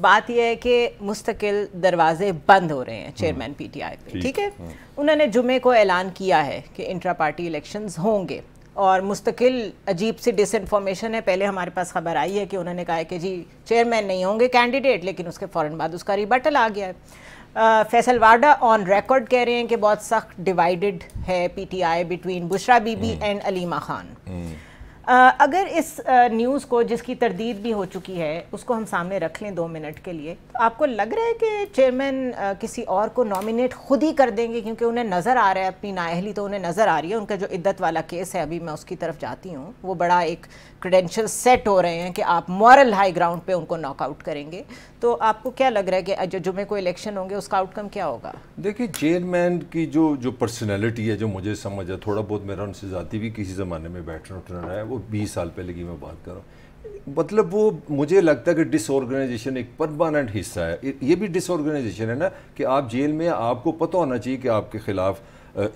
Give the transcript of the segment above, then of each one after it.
बात यह है कि मुस्तकिल दरवाजे बंद हो रहे हैं चेयरमैन हम्म। पीटीआई पे ठीक है हम्म। उन्होंने जुमे को ऐलान किया है कि इंट्रा पार्टी इलेक्शंस होंगे और मुस्तकिल अजीब सी डिसइंफॉर्मेशन है पहले हमारे पास खबर आई है कि उन्होंने कहा है कि जी चेयरमैन नहीं होंगे कैंडिडेट लेकिन उसके फ़ौर बाद उसका रिबटल आ गया है फैसल वाडा ऑन रिकॉर्ड कह रहे हैं कि बहुत सख्त डिवाइडेड है PTI between Bushra Bibi and Aleema Khan अगर इस न्यूज़ को जिसकी तरदीद भी हो चुकी है उसको हम सामने रख लें दो मिनट के लिए तो आपको लग रहा है कि चेयरमैन किसी और को नॉमिनेट खुद ही कर देंगे क्योंकि उन्हें नज़र आ रहा है अपनी नाअहली तो उन्हें नज़र आ रही है उनका जो इद्दत वाला केस है अभी मैं उसकी तरफ जाती हूँ वो बड़ा एक क्रेडेंशियल सेट हो रहे हैं कि आप मॉरल हाई ग्राउंड पर उनको नॉकआउट करेंगे तो आपको क्या लग रहा है कि जो जुमे को इलेक्शन होंगे उसका आउटकम क्या होगा देखिए चेयरमैन की जो जो पर्सनैलिटी है जो मुझे समझ है थोड़ा बहुत मेरा उनसे जाती भी किसी ज़माने में बैठना उठना रहा है वो बीस साल पहले की मैं बात कर रहा हूँ मतलब वो मुझे लगता है कि डिसऑर्गेनाइजेशन एक परमानेंट हिस्सा है ये भी डिसऑर्गेनाइजेशन है ना कि आप जेल में आपको पता होना चाहिए कि आपके खिलाफ़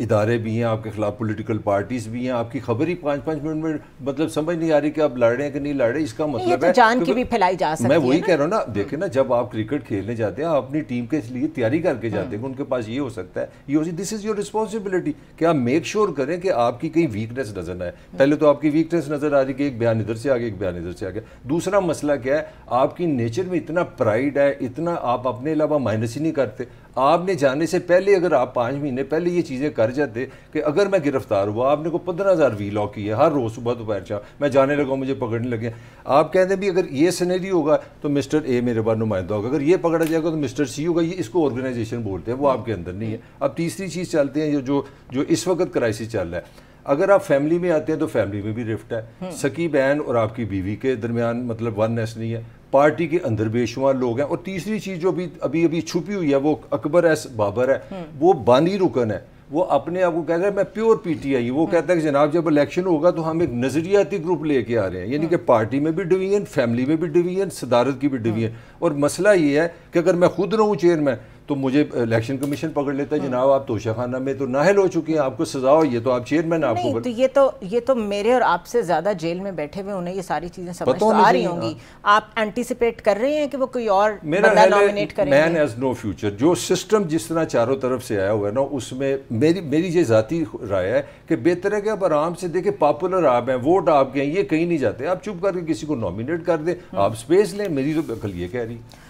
इदारे भी हैं आपके खिलाफ पॉलिटिकल पार्टीज भी हैं आपकी खबर ही पाँच पाँच मिनट में मतलब समझ नहीं आ रही कि आप लड़ रहे हैं कि नहीं लड़ रहे इसका मतलब तो है जान की भी फैलाई जा सकती मैं वही कह रहा हूँ ना देखे ना जब आप क्रिकेट खेलने जाते हैं आप अपनी टीम के लिए तैयारी करके जाते हैं हम्म। उनके पास ये हो सकता है ये हो दिस इज योर रिस्पॉन्सिबिलिटी कि आप मेक श्योर करें कि आपकी कहीं वीकनेस नजर आए हम्म। पहले तो आपकी वीकनेस नजर आ रही कि एक बयान इधर से आ गया एक बयान इधर से आ गया दूसरा मसला क्या है आपकी नेचर में इतना प्राइड है इतना आप अपने अलावा माइनस ही नहीं करते आपने जाने से पहले अगर आप पाँच महीने पहले ये चीज़ें कर जाते कि अगर मैं गिरफ्तार हुआ आपने को पंद्रह हज़ार वी लॉक की है हर रोज़ सुबह दोपहर चार मैं जाने लगा मुझे पकड़ने लगे आप कहते भी अगर ये सनेरी होगा तो मिस्टर ए मेरे बार नुमाइंदा होगा अगर ये पकड़ा जाएगा तो मिस्टर सी होगा ये इसको ऑर्गेनाइजेशन बोलते हैं वो आपके अंदर नहीं है अब तीसरी चीज़ चलते हैं जो जो इस वक्त क्राइसिस चल रहा है अगर आप फैमिली में आते हैं तो फैमिली में भी रिफ्ट है हम्म। सकी बहन और आपकी बीवी के दरमियान मतलब वन नेस नहीं है पार्टी के अंदर बेशुमार लोग हैं और तीसरी चीज़ जो अभी अभी अभी छुपी हुई है वो अकबर एस बाबर है हम्म। वो बानी रुकन है वो अपने आप को कह रहा है मैं प्योर पीटीआई वो हम्म। कहता है कि जनाब जब इलेक्शन होगा तो हम एक नज़रियाती ग्रुप लेके आ रहे हैं यानी कि हम्म। पार्टी में भी डिवीजन फैमिली में भी डिवीजन सदारत की भी डिवीजन और मसला ये है कि अगर मैं खुद रहूँ चेयरमैन तो मुझे इलेक्शन कमीशन पकड़ लेता है जनाब आप तोशाखाना में तो नाहल हो चुके हैं आपको सजा हो ये तो आप चेयरमैन आपको तो ये तो ये तो मेरे और आपसे ज्यादा जेल में बैठे हुए उन्हें ये सारी चीजें समझ तो आ रही होंगी हाँ। आप एंटिसिपेट कर रहे हैं कि वो कोई और मेरा मैन एज नो फ्यूचर जो सिस्टम जिस तरह चारों तरफ से आया हुआ है ना उसमें मेरी मेरी ये जाती राय है कि बेहतर है कि आप आराम से देखे पॉपुलर आप हैं वोट आपके हैं ये कहीं नहीं जाते आप चुप करके किसी को नॉमिनेट कर दे हाँ। आप स्पेस लें मेरी तो कल ये कह रही